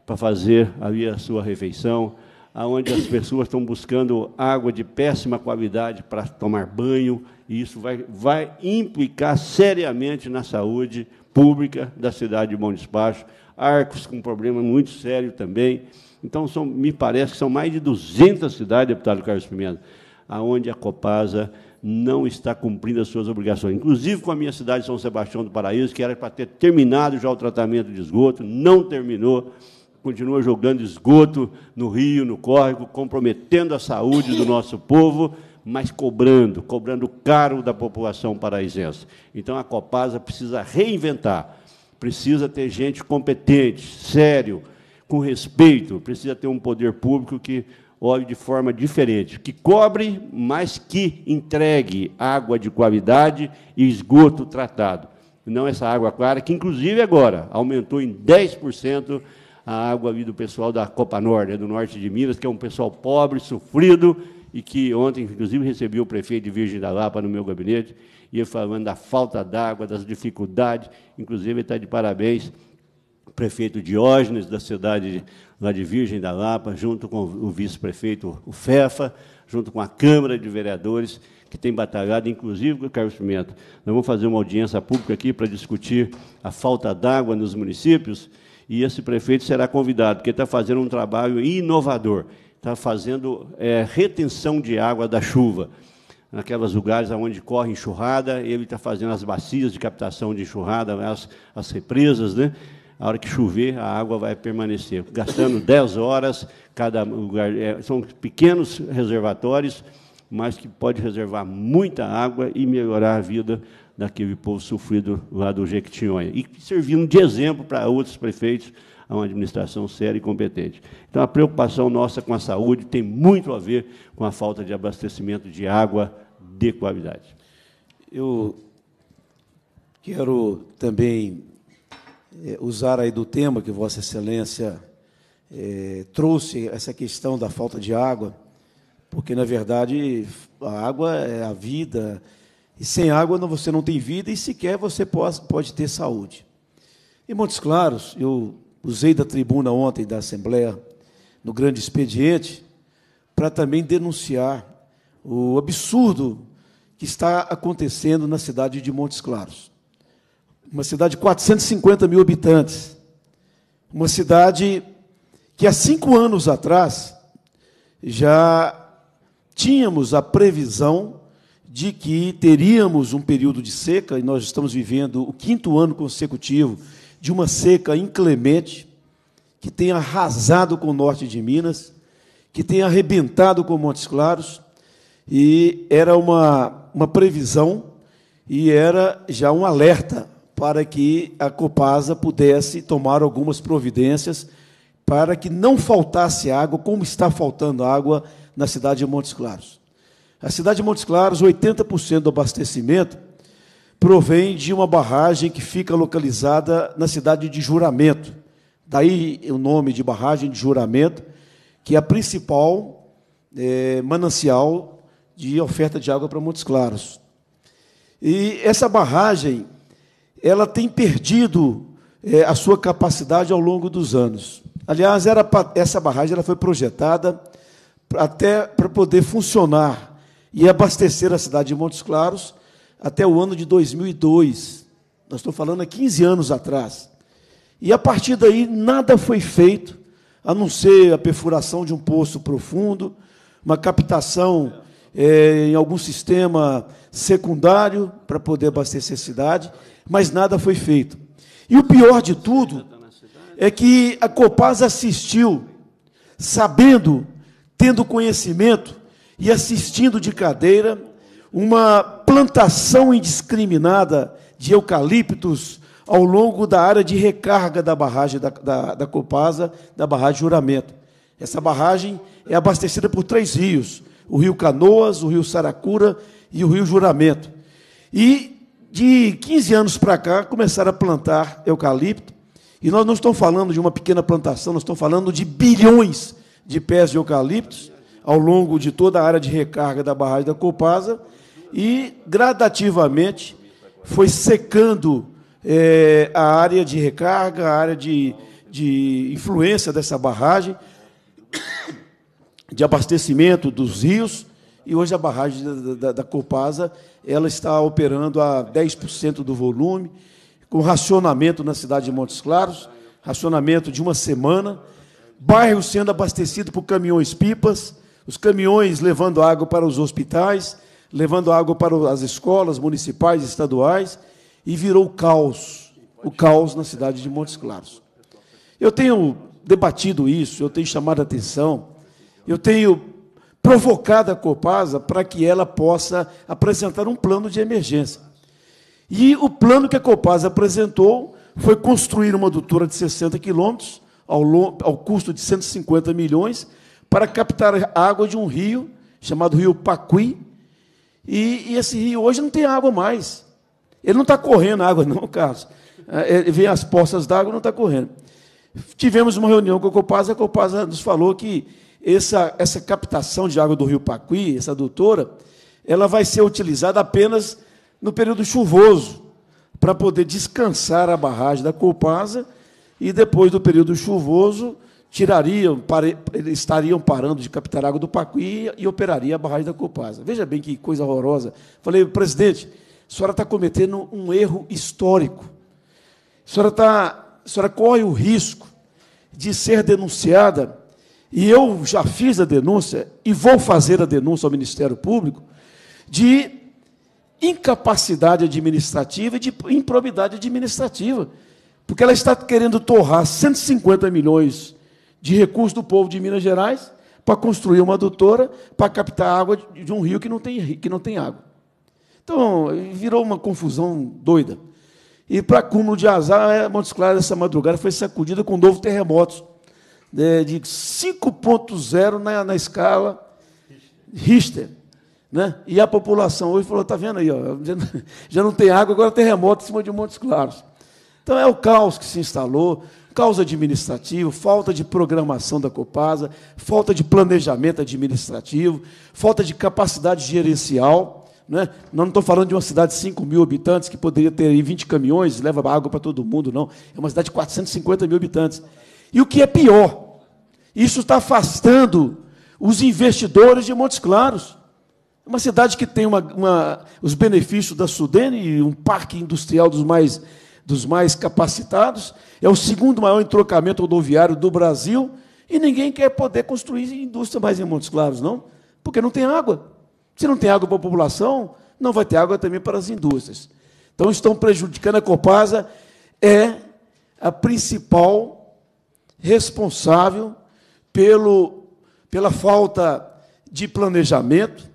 para fazer ali a sua refeição, aonde as pessoas estão buscando água de péssima qualidade para tomar banho, e isso vai, vai implicar seriamente na saúde pública da cidade de Bom Despacho. Arcos com um problema muito sério também. Então, são, me parece que são mais de 200 cidades, deputado Carlos Pimenta, aonde a Copasa não está cumprindo as suas obrigações. Inclusive com a minha cidade, São Sebastião do Paraíso, que era para ter terminado já o tratamento de esgoto, não terminou, continua jogando esgoto no rio, no córrego, comprometendo a saúde do nosso povo mas cobrando, cobrando caro da população paraisense. Então a Copasa precisa reinventar, precisa ter gente competente, sério, com respeito, precisa ter um poder público que olhe de forma diferente, que cobre, mas que entregue água de qualidade e esgoto tratado. Não essa água clara, que inclusive agora aumentou em 10% a água do pessoal da Copa Norte, né, do norte de Minas, que é um pessoal pobre, sofrido, e que ontem, inclusive, recebi o prefeito de Virgem da Lapa no meu gabinete, e ele falando da falta d'água, das dificuldades, inclusive ele está de parabéns, o prefeito Diógenes, da cidade lá de Virgem da Lapa, junto com o vice-prefeito o Fefa, junto com a Câmara de Vereadores, que tem batalhado, inclusive com o Carlos Pimenta. Nós vamos fazer uma audiência pública aqui para discutir a falta d'água nos municípios, e esse prefeito será convidado, porque está fazendo um trabalho inovador está fazendo é, retenção de água da chuva. Naqueles lugares onde corre enxurrada, ele está fazendo as bacias de captação de enxurrada, as, as represas, né? a hora que chover, a água vai permanecer. Gastando 10 horas, cada lugar. É, são pequenos reservatórios, mas que pode reservar muita água e melhorar a vida daquele povo sofrido lá do Jequitinhonha. E servindo de exemplo para outros prefeitos a uma administração séria e competente. Então, a preocupação nossa com a saúde tem muito a ver com a falta de abastecimento de água de qualidade. Eu quero também eh,
usar aí do tema que Vossa Excelência eh, trouxe, essa questão da falta de água, porque, na verdade, a água é a vida, e sem água você não tem vida e sequer você pode ter saúde. Em Montes Claros, eu usei da tribuna ontem da Assembleia, no grande expediente, para também denunciar o absurdo que está acontecendo na cidade de Montes Claros. Uma cidade de 450 mil habitantes. Uma cidade que há cinco anos atrás já tínhamos a previsão de que teríamos um período de seca, e nós estamos vivendo o quinto ano consecutivo de uma seca inclemente que tem arrasado com o norte de Minas, que tem arrebentado com Montes Claros, e era uma, uma previsão e era já um alerta para que a Copasa pudesse tomar algumas providências para que não faltasse água, como está faltando água na cidade de Montes Claros. A cidade de Montes Claros, 80% do abastecimento provém de uma barragem que fica localizada na cidade de Juramento. Daí o nome de barragem de Juramento, que é a principal é, manancial de oferta de água para Montes Claros. E essa barragem, ela tem perdido é, a sua capacidade ao longo dos anos. Aliás, era essa barragem ela foi projetada até para poder funcionar e abastecer a cidade de Montes Claros até o ano de 2002. Nós estou falando há 15 anos atrás. E a partir daí nada foi feito, a não ser a perfuração de um poço profundo, uma captação é, em algum sistema secundário para poder abastecer a cidade, mas nada foi feito. E o pior de tudo é que a Copasa assistiu, sabendo, tendo conhecimento e assistindo de cadeira, uma plantação indiscriminada de eucaliptos ao longo da área de recarga da barragem da, da, da Copasa, da barragem Juramento. Essa barragem é abastecida por três rios: o rio Canoas, o rio Saracura e o rio Juramento. E de 15 anos para cá começaram a plantar eucalipto, e nós não estamos falando de uma pequena plantação, nós estamos falando de bilhões de pés de eucaliptos ao longo de toda a área de recarga da barragem da Copasa e gradativamente foi secando é, a área de recarga, a área de, de influência dessa barragem, de abastecimento dos rios, e hoje a barragem da, da, da Copasa ela está operando a 10% do volume, com racionamento na cidade de Montes Claros, racionamento de uma semana, bairro sendo abastecido por caminhões-pipas, os caminhões levando água para os hospitais, levando água para as escolas municipais e estaduais, e virou caos, o caos na cidade de Montes Claros. Eu tenho debatido isso, eu tenho chamado a atenção, eu tenho provocado a Copasa para que ela possa apresentar um plano de emergência. E o plano que a Copasa apresentou foi construir uma adutora de 60 quilômetros, ao, ao custo de 150 milhões, para captar água de um rio chamado Rio Pacuí, e, e esse rio hoje não tem água mais. Ele não está correndo água, não, Carlos. É, é, vem as poças d'água não está correndo. Tivemos uma reunião com a Copasa, a Copasa nos falou que essa, essa captação de água do rio Pacuí, essa doutora, ela vai ser utilizada apenas no período chuvoso, para poder descansar a barragem da Copasa, e depois do período chuvoso, tirariam, estariam parando de captar água do Pacuí e, operaria a barragem da Copasa. Veja bem que coisa horrorosa. Falei, presidente, a senhora está cometendo um erro histórico. A senhora, está a senhora corre o risco de ser denunciada, e eu já fiz a denúncia e vou fazer a denúncia ao Ministério Público, de incapacidade administrativa e de improbidade administrativa porque ela está querendo torrar 150 milhões de recursos do povo de Minas Gerais para construir uma adutora para captar água de um rio que não tem, que não tem água. Então, virou uma confusão doida. E, para cúmulo de azar, é, Montes Claros, essa madrugada, foi sacudida com um novo terremoto né, de 5.0 na, na escala Richter. Né? E a população hoje falou, está vendo aí, ó, já não tem água, agora terremoto em cima de Montes Claros. Então, é o caos que se instalou caos administrativo, falta de programação da Copasa, falta de planejamento administrativo, falta de capacidade gerencial. Né? Não estou falando de uma cidade de 5 mil habitantes, que poderia ter 20 caminhões, leva água para todo mundo, não. É uma cidade de 450 mil habitantes. E o que é pior, isso está afastando os investidores de Montes Claros. É uma cidade que tem uma, uma, os benefícios da Sudene e um parque industrial dos mais dos mais capacitados, é o segundo maior entrocamento rodoviário do Brasil, e ninguém quer poder construir indústria mais em Montes Claros, não, porque não tem água. Se não tem água para a população, não vai ter água também para as indústrias. Então, estão prejudicando a Copasa, é a principal responsável pelo, pela falta de planejamento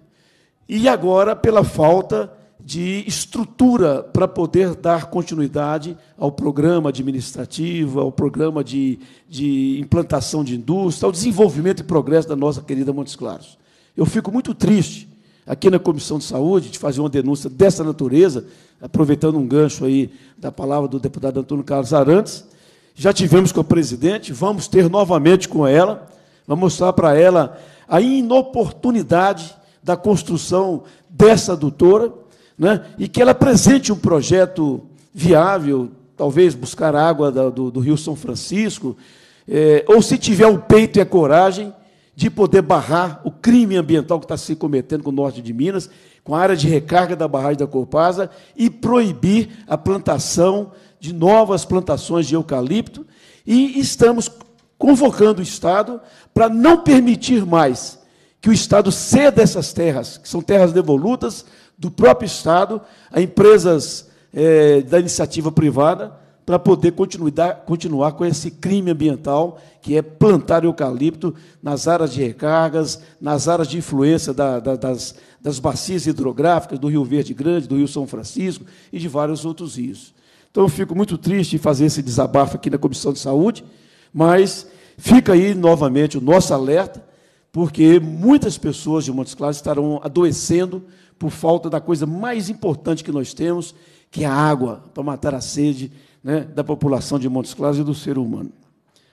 e agora pela falta de estrutura para poder dar continuidade ao programa administrativo, ao programa de, de implantação de indústria, ao desenvolvimento e progresso da nossa querida Montes Claros. Eu fico muito triste aqui na Comissão de Saúde de fazer uma denúncia dessa natureza, aproveitando um gancho aí da palavra do deputado Antônio Carlos Arantes. Já tivemos com a presidente, vamos ter novamente com ela, vamos mostrar para ela a inoportunidade da construção dessa adutora né? e que ela apresente um projeto viável, talvez buscar água do, do Rio São Francisco, é, ou se tiver o peito e a coragem de poder barrar o crime ambiental que está se cometendo com o norte de Minas, com a área de recarga da barragem da Corpasa, e proibir a plantação de novas plantações de eucalipto. E estamos convocando o Estado para não permitir mais que o Estado ceda essas terras, que são terras devolutas, do próprio Estado a empresas é, da iniciativa privada para poder continuar com esse crime ambiental que é plantar eucalipto nas áreas de recargas, nas áreas de influência da, da, das, das bacias hidrográficas do Rio Verde Grande, do Rio São Francisco e de vários outros rios. Então, eu fico muito triste em fazer esse desabafo aqui na Comissão de Saúde, mas fica aí novamente o nosso alerta, porque muitas pessoas de Montes Claros estarão adoecendo por falta da coisa mais importante que nós temos, que é a água, para matar a sede né, da população de Montes Claros e do ser humano.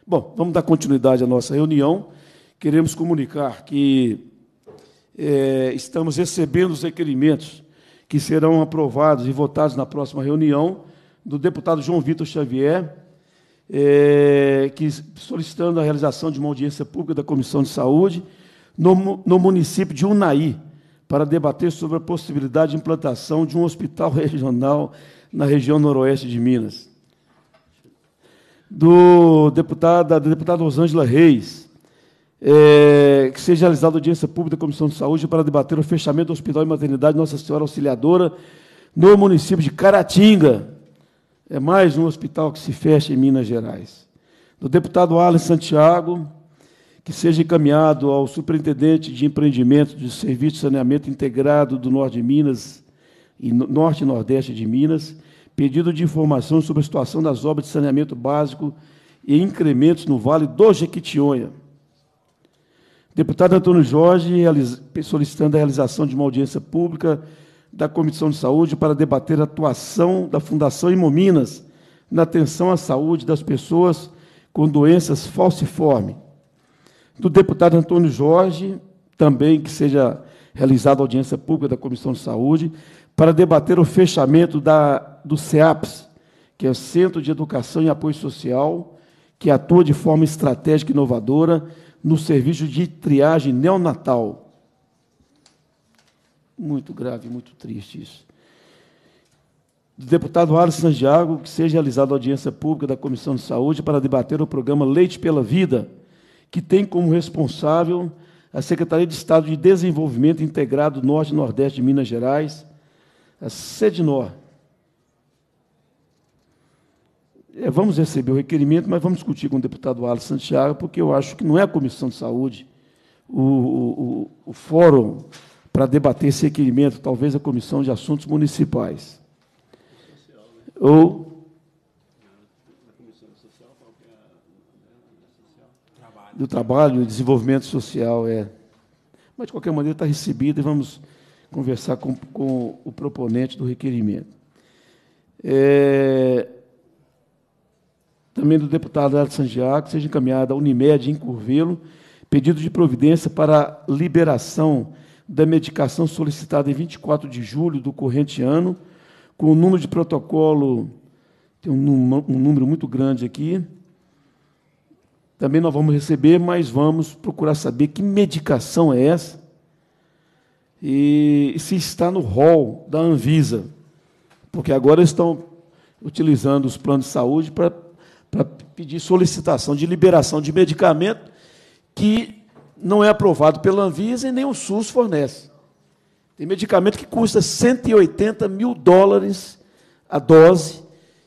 Bom, vamos dar continuidade à nossa reunião. Queremos comunicar que é, estamos recebendo os requerimentos que serão aprovados e votados na próxima reunião do deputado João Vitor Xavier, é, que solicitando a realização de uma audiência pública da Comissão de Saúde no, no município de Unai para debater sobre a possibilidade de implantação de um hospital regional na região noroeste de Minas. Do deputado, da deputada Rosângela Reis, é, que seja realizada audiência pública da Comissão de Saúde para debater o fechamento do Hospital e Maternidade Nossa Senhora Auxiliadora no município de Caratinga. É mais um hospital que se fecha em Minas Gerais. Do deputado Alan Santiago, que seja encaminhado ao superintendente de empreendimento de serviço de saneamento integrado do Norte de Minas e Norte e Nordeste de Minas, pedido de informação sobre a situação das obras de saneamento básico e incrementos no Vale do Jequitinhonha. Deputado Antônio Jorge solicitando a realização de uma audiência pública da Comissão de Saúde para debater a atuação da Fundação Imominas na atenção à saúde das pessoas com doenças falciformes do deputado Antônio Jorge, também que seja realizada audiência pública da Comissão de Saúde, para debater o fechamento da, do CEAPS, que é o Centro de Educação e Apoio Social, que atua de forma estratégica e inovadora no serviço de triagem neonatal. Muito grave, muito triste isso. Do deputado Alisson Santiago, que seja realizada audiência pública da Comissão de Saúde para debater o programa Leite pela Vida, que tem como responsável a Secretaria de Estado de Desenvolvimento Integrado Norte e Nordeste de Minas Gerais, a SEDNOR. É, vamos receber o requerimento, mas vamos discutir com o deputado Alisson Santiago, porque eu acho que não é a Comissão de Saúde o, o, o fórum para debater esse requerimento, talvez a Comissão de Assuntos Municipais. Ou do Trabalho e Desenvolvimento Social. É. Mas, de qualquer maneira, está recebido e vamos conversar com, com o proponente do requerimento. É, também do deputado Alex Santiago, seja encaminhada à Unimed em Curvelo, pedido de providência para liberação da medicação solicitada em 24 de julho do corrente ano, com o número de protocolo, tem um, um número muito grande aqui, também nós vamos receber, mas vamos procurar saber que medicação é essa e se está no rol da Anvisa, porque agora estão utilizando os planos de saúde para, para pedir solicitação de liberação de medicamento que não é aprovado pela Anvisa e nem o SUS fornece. Tem medicamento que custa 180 mil dólares a dose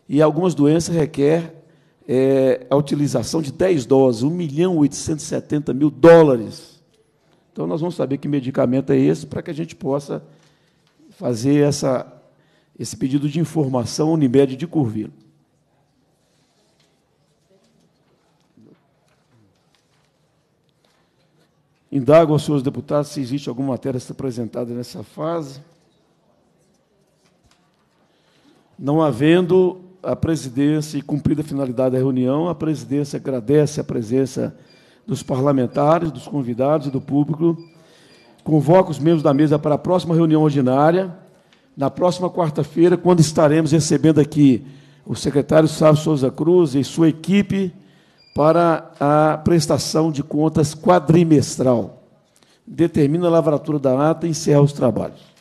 e algumas doenças requer é, a utilização de 10 doses, 1 milhão 870 mil dólares. Então, nós vamos saber que medicamento é esse para que a gente possa fazer essa, esse pedido de informação Unimed de Curvilo. Indago aos senhores deputados se existe alguma matéria a ser apresentada nessa fase. Não havendo, a presidência e cumprida a finalidade da reunião, a presidência agradece a presença dos parlamentares, dos convidados e do público. Convoca os membros da mesa para a próxima reunião ordinária, na próxima quarta-feira, quando estaremos recebendo aqui o secretário Sávio Souza Cruz e sua equipe para a prestação de contas quadrimestral. Determina a lavratura da ata e encerra os trabalhos.